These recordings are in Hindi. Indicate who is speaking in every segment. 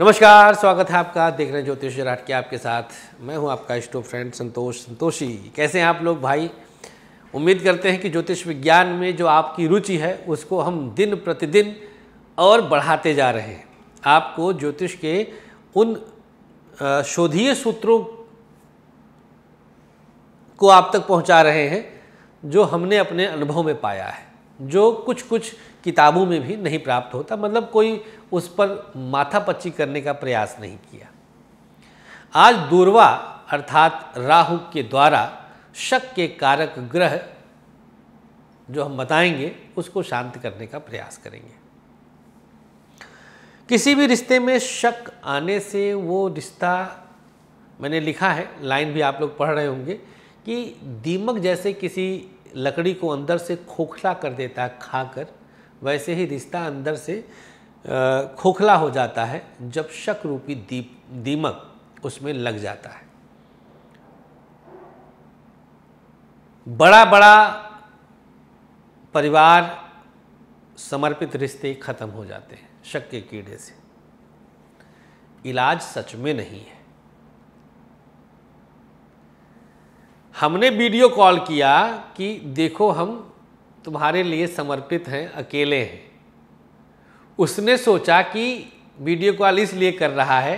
Speaker 1: नमस्कार स्वागत है आपका देख रहे हैं ज्योतिष जराट के आपके साथ मैं हूं आपका स्टो फ्रेंड संतोष संतोषी कैसे हैं आप लोग भाई उम्मीद करते हैं कि ज्योतिष विज्ञान में जो आपकी रुचि है उसको हम दिन प्रतिदिन और बढ़ाते जा रहे हैं आपको ज्योतिष के उन शोधीय सूत्रों को आप तक पहुंचा रहे हैं जो हमने अपने अनुभव में पाया है जो कुछ कुछ किताबों में भी नहीं प्राप्त होता मतलब कोई उस पर माथापच्ची करने का प्रयास नहीं किया आज दूरवा अर्थात राहु के द्वारा शक के कारक ग्रह जो हम बताएंगे उसको शांत करने का प्रयास करेंगे किसी भी रिश्ते में शक आने से वो रिश्ता मैंने लिखा है लाइन भी आप लोग पढ़ रहे होंगे कि दीमक जैसे किसी लकड़ी को अंदर से खोखला कर देता है खाकर वैसे ही रिश्ता अंदर से खोखला हो जाता है जब शक रूपी दीप दीमक उसमें लग जाता है बड़ा बड़ा परिवार समर्पित रिश्ते खत्म हो जाते हैं शक के कीड़े से इलाज सच में नहीं है हमने वीडियो कॉल किया कि देखो हम तुम्हारे लिए समर्पित हैं अकेले हैं उसने सोचा कि वीडियो कॉल इसलिए कर रहा है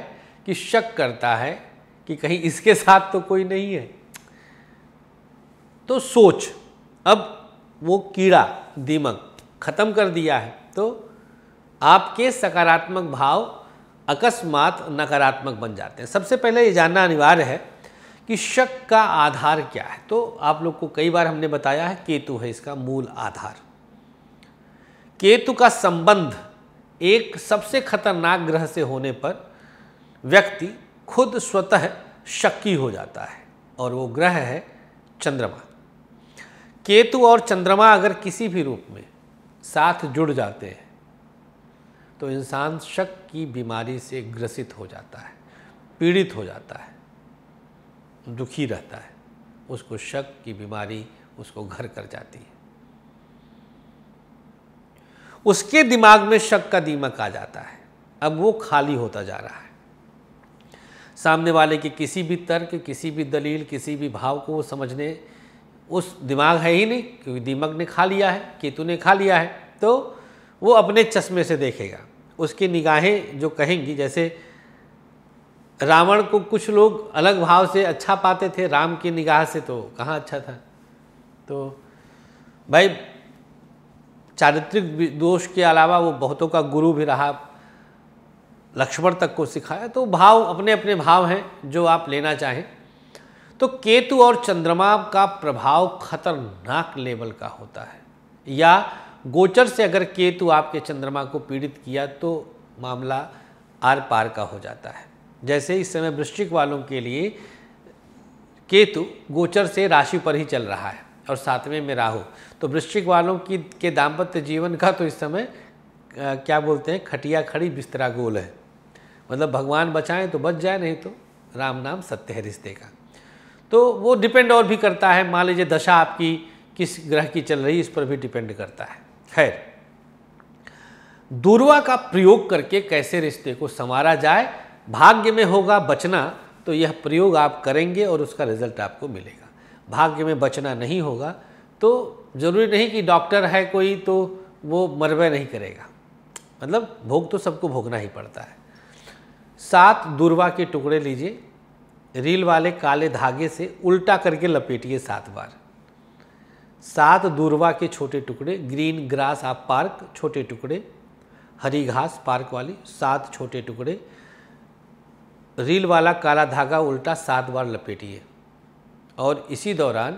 Speaker 1: कि शक करता है कि कहीं इसके साथ तो कोई नहीं है तो सोच अब वो कीड़ा दीमक ख़त्म कर दिया है तो आपके सकारात्मक भाव अकस्मात नकारात्मक बन जाते हैं सबसे पहले ये जानना अनिवार्य है कि शक का आधार क्या है तो आप लोग को कई बार हमने बताया है केतु है इसका मूल आधार केतु का संबंध एक सबसे खतरनाक ग्रह से होने पर व्यक्ति खुद स्वतः शक्की हो जाता है और वो ग्रह है चंद्रमा केतु और चंद्रमा अगर किसी भी रूप में साथ जुड़ जाते हैं तो इंसान शक की बीमारी से ग्रसित हो जाता है पीड़ित हो जाता है दुखी रहता है उसको शक की बीमारी उसको घर कर जाती है उसके दिमाग में शक का दीमक आ जाता है अब वो खाली होता जा रहा है सामने वाले के किसी भी तर्क किसी भी दलील किसी भी भाव को वो समझने उस दिमाग है ही नहीं क्योंकि दीमक ने खा लिया है केतु ने खा लिया है तो वो अपने चश्मे से देखेगा उसकी निगाहें जो कहेंगी जैसे रावण को कुछ लोग अलग भाव से अच्छा पाते थे राम की निगाह से तो कहाँ अच्छा था तो भाई चारित्रिक दोष के अलावा वो बहुतों का गुरु भी रहा लक्ष्मण तक को सिखाया तो भाव अपने अपने भाव हैं जो आप लेना चाहें तो केतु और चंद्रमा का प्रभाव खतरनाक लेवल का होता है या गोचर से अगर केतु आपके चंद्रमा को पीड़ित किया तो मामला आर पार का हो जाता है जैसे इस समय वृश्चिक वालों के लिए केतु गोचर से राशि पर ही चल रहा है और सातवें में राहु तो वृश्चिक वालों की के दाम्पत्य जीवन का तो इस समय आ, क्या बोलते हैं खटिया खड़ी बिस्तरा गोल है मतलब भगवान बचाएं तो बच जाए नहीं तो राम नाम सत्य है रिश्ते का तो वो डिपेंड और भी करता है मान लीजिए दशा आपकी किस ग्रह की चल रही है इस पर भी डिपेंड करता है खैर दूरवा का प्रयोग करके कैसे रिश्ते को संवारा जाए भाग्य में होगा बचना तो यह प्रयोग आप करेंगे और उसका रिजल्ट आपको मिलेगा भाग्य में बचना नहीं होगा तो ज़रूरी नहीं कि डॉक्टर है कोई तो वो मरवे नहीं करेगा मतलब भोग तो सबको भोगना ही पड़ता है सात दूरवा के टुकड़े लीजिए रील वाले काले धागे से उल्टा करके लपेटिए सात बार सात दूरवा के छोटे टुकड़े ग्रीन ग्रास आप पार्क छोटे टुकड़े हरी घास पार्क वाली सात छोटे टुकड़े रील वाला काला धागा उल्टा सात बार लपेटिए और इसी दौरान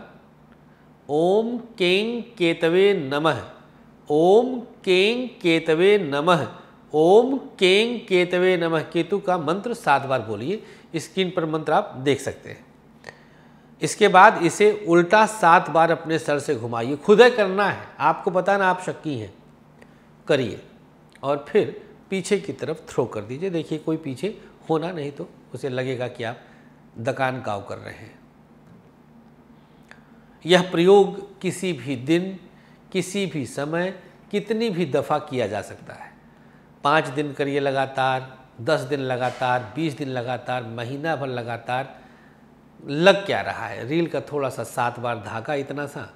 Speaker 1: ओम केंग केतवे नमः ओम केंग केतवे नमः ओम केंग केतवे नमः केतु का मंत्र सात बार बोलिए स्क्रीन पर मंत्र आप देख सकते हैं इसके बाद इसे उल्टा सात बार अपने सर से घुमाइए खुद करना है आपको ना आप शक्की हैं करिए और फिर पीछे की तरफ थ्रो कर दीजिए देखिए कोई पीछे होना नहीं तो उसे लगेगा कि आप दकान काव कर रहे हैं यह प्रयोग किसी भी दिन किसी भी समय कितनी भी दफ़ा किया जा सकता है पाँच दिन करिए लगातार दस दिन लगातार बीस दिन लगातार महीना भर लगातार लग क्या रहा है रील का थोड़ा सा सात बार धागा इतना सा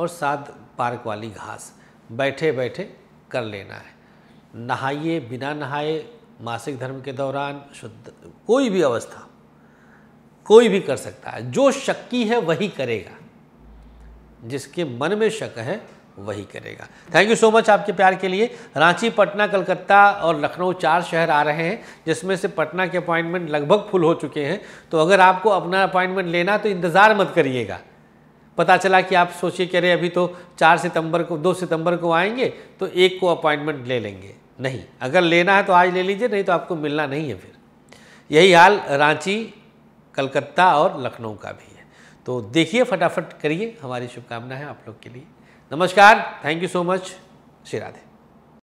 Speaker 1: और सात पार्क वाली घास बैठे बैठे कर लेना है नहाइए बिना नहाए मासिक धर्म के दौरान शुद्ध कोई भी अवस्था कोई भी कर सकता है जो शक्की है वही करेगा जिसके मन में शक है वही करेगा थैंक यू सो मच आपके प्यार के लिए रांची पटना कलकत्ता और लखनऊ चार शहर आ रहे हैं जिसमें से पटना के अपॉइंटमेंट लगभग फुल हो चुके हैं तो अगर आपको अपना अपॉइंटमेंट लेना तो इंतज़ार मत करिएगा पता चला कि आप सोचिए कह रहे अभी तो चार सितंबर को दो सितंबर को आएंगे तो एक को अपॉइंटमेंट ले लेंगे नहीं अगर लेना है तो आज ले लीजिए नहीं तो आपको मिलना नहीं है फिर यही हाल रांची कलकत्ता और लखनऊ का भी है तो देखिए फटाफट करिए हमारी शुभकामना है आप लोग के लिए नमस्कार thank you so much Shri Radhe